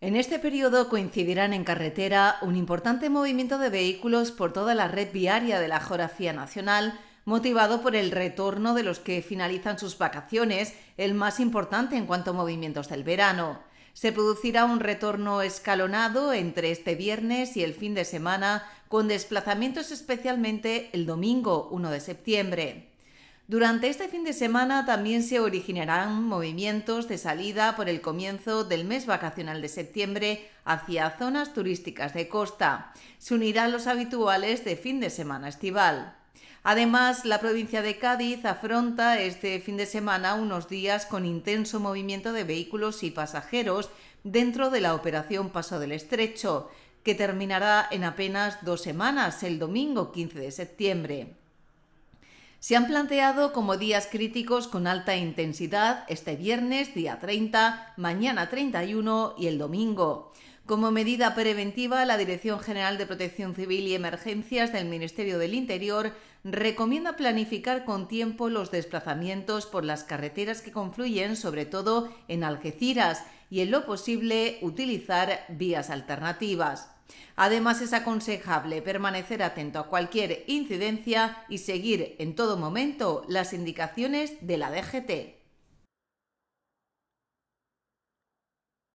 En este periodo coincidirán en carretera un importante movimiento de vehículos por toda la red viaria de la geografía nacional, motivado por el retorno de los que finalizan sus vacaciones, el más importante en cuanto a movimientos del verano. Se producirá un retorno escalonado entre este viernes y el fin de semana, con desplazamientos especialmente el domingo 1 de septiembre. Durante este fin de semana también se originarán movimientos de salida por el comienzo del mes vacacional de septiembre hacia zonas turísticas de costa. Se unirán los habituales de fin de semana estival. Además, la provincia de Cádiz afronta este fin de semana unos días con intenso movimiento de vehículos y pasajeros dentro de la operación Paso del Estrecho, que terminará en apenas dos semanas, el domingo 15 de septiembre. Se han planteado como días críticos con alta intensidad este viernes, día 30, mañana 31 y el domingo. Como medida preventiva, la Dirección General de Protección Civil y Emergencias del Ministerio del Interior recomienda planificar con tiempo los desplazamientos por las carreteras que confluyen, sobre todo en Algeciras, y en lo posible utilizar vías alternativas. Además, es aconsejable permanecer atento a cualquier incidencia y seguir en todo momento las indicaciones de la DGT.